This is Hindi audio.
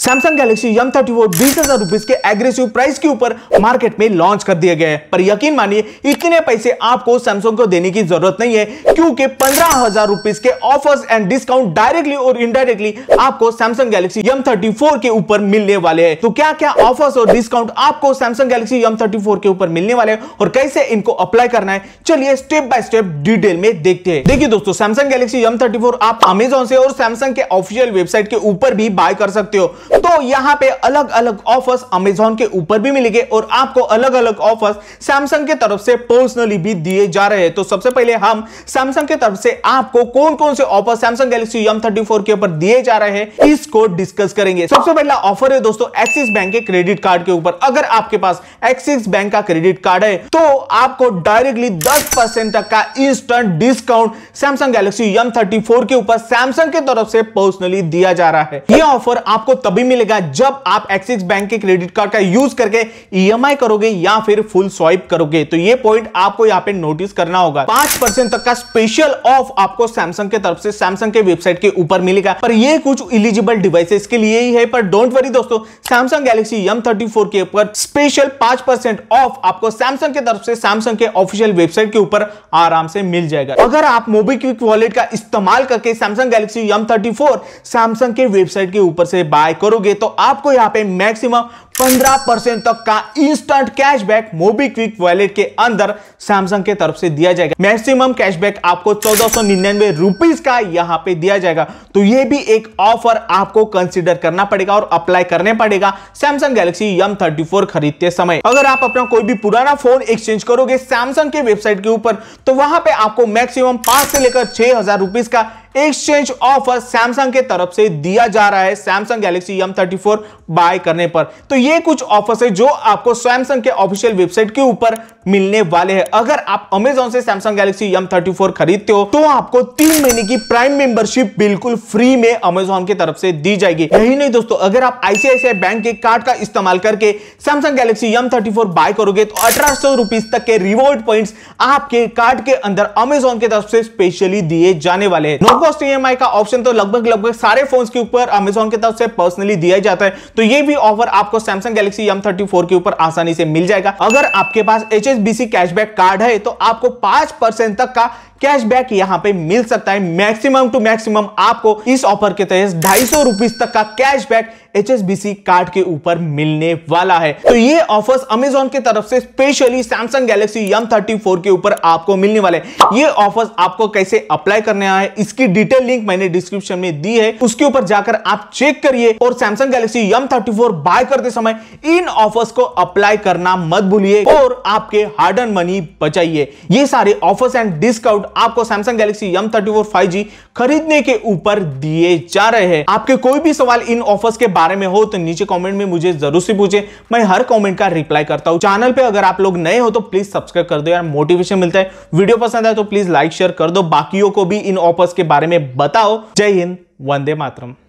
Samsung Galaxy M thirty four बीस हजार रुपीज के एग्रेसिव प्राइस के ऊपर मार्केट में लॉन्च कर दिए गए पर यकीन मानिए इतने पैसे आपको सैमसंग को देने की जरूरत नहीं है क्योंकि पंद्रह हजार रुपीज के ऑफर्स एंड डिस्काउंट डायरेक्टली और इनडायरेक्टली आपको Samsung Galaxy M thirty four के ऊपर मिलने वाले हैं तो क्या क्या ऑफर्स और डिस्काउंट आपको Samsung Galaxy M thirty four के ऊपर मिलने वाले हैं और कैसे इनको अप्लाई करना है चलिए स्टेप बाय स्टेप डिटेल में देखते हैं देखिए दोस्तों Samsung Galaxy M thirty four आप अमेजोन से और सैमसंग के ऑफिशियल वेबसाइट के ऊपर भी बाय कर सकते हो तो यहां पे अलग अलग ऑफर्स अमेजोन के ऊपर भी मिलेंगे और आपको अलग अलग ऑफर्स सैमसंग के तरफ से पर्सनली भी दिए जा रहे हैं तो सबसे पहले हम सैमसंग के तरफ से आपको कौन कौन से offer Samsung Galaxy M M के ऊपर दिए जा रहे हैं इसको डिस्कस करेंगे सबसे पहला ऑफर है दोस्तों एक्सिस बैंक के क्रेडिट कार्ड के ऊपर अगर आपके पास एक्सिस बैंक का क्रेडिट कार्ड है तो आपको डायरेक्टली दस तक का instant discount Samsung Galaxy M के ऊपर सैमसंग के तरफ से पर्सनली दिया जा रहा है यह ऑफर आपको तब तभी मिलेगा जब आप एक्सिस बैंक के क्रेडिट कार्ड का यूज करके ईएमआई e करोगे या फिर फुल स्वाइप करोगे तो ये पॉइंट आपको यहाँ पे नोटिस करना होगा पांच परसेंट तक का स्पेशल ऑफ आपको सैमसंग के तरफ से सैमसंग के वेबसाइट के ऊपर मिलेगा पर ये कुछ इलिजिबल डिवाइसेस के लिए ही है पर डोंट वरी दोस्तों सैमसंग गैलेक्सी एम के ऊपर स्पेशल पांच ऑफ आपको सैमसंग के तरफ से सैमसंग के ऑफिशियल वेबसाइट के ऊपर आराम से मिल जाएगा अगर आप मोबीक्विक वॉलेट का इस्तेमाल करके सैमसंग गैलेक्सी एम सैमसंग के वेबसाइट के ऊपर से बाय करोगे तो आपको यहाँ पे मैक्सिमम 15 परसेंट तक का इंस्टेंट कैशबैक मोबीक्विक वॉलेट के अंदर सैमसंग के तरफ से दिया जाएगा मैक्सिमम कैशबैक आपको चौदह सौ रुपीज का यहाँ पे दिया जाएगा तो ये भी एक ऑफर आपको कंसीडर करना पड़ेगा और अप्लाई करने पड़ेगा सैमसंग गैलेक्सी यम खरीदते समय अगर आप अपना कोई भी पुराना फोन एक्सचेंज करोगे सैमसंग के वेबसाइट के ऊपर तो वहां पर आपको मैक्सिमम पांच से लेकर छह हजार का एक्सचेंज ऑफर सैमसंग के तरफ से दिया जा रहा है Samsung Galaxy M thirty four buy करने पर तो ये कुछ ऑफर्स है जो आपको सैमसंग के ऑफिशियल वेबसाइट के ऊपर मिलने वाले हैं अगर आप अमेजोन से Samsung Galaxy M thirty four खरीदते हो तो आपको तीन महीने की प्राइम मेंबरशिप बिल्कुल फ्री में अमेजोन की तरफ से दी जाएगी यही नहीं दोस्तों अगर आप आईसीआईसीआई बैंक के कार्ड का इस्तेमाल करके Samsung Galaxy M thirty four buy करोगे तो अठारह सौ रुपीज तक के रिवॉर्ड पॉइंट आपके कार्ड के अंदर अमेजोन की तरफ से स्पेशली दिए जाने वाले हैं कॉस्ट ई e का ऑप्शन तो लगभग लगभग सारे फोन के ऊपर अमेजोन की तरफ से पर्सनली दिया जाता है तो ये भी ऑफर आपको सैमसंग गैलेक्सी एम के ऊपर आसानी से मिल जाएगा अगर आपके पास एच कैशबैक कार्ड है तो आपको पांच तक का कैशबैक यहां पे मिल सकता है मैक्सिमम टू मैक्सिमम आपको इस ऑफर के तहत ढाई सौ तक का कैशबैक एच कार्ड के ऊपर मिलने वाला है तो ये ऑफर्स अमेजोन की तरफ से specially Samsung Galaxy M thirty four के ऊपर आपको मिलने वाले ये ऑफर्स आपको कैसे अप्लाई करने आए इसकी डिटेल लिंक मैंने डिस्क्रिप्शन में दी है उसके ऊपर जाकर आप चेक करिए और Samsung Galaxy M thirty buy करते समय इन ऑफर्स को अप्लाई करना मत भूलिए और आपके हार्ड एंड मनी बचाइए ये सारे ऑफर्स एंड डिस्काउंट आपको सैमसंग गैलेक्सी एम थर्टी खरीदने के ऊपर दिए जा रहे हैं आपके कोई भी सवाल इन ऑफर्स के बारे बारे में हो तो नीचे कॉमेंट में मुझे जरूर से पूछे मैं हर कॉमेंट का रिप्लाई करता हूँ चैनल पर अगर आप लोग नए हो तो प्लीज सब्सक्राइब कर दो यार मोटिवेशन मिलता है वीडियो पसंद आए तो प्लीज लाइक शेयर कर दो बाकियों को भी इन ऑफर्स के बारे में बताओ जय हिंद वंदे मातरम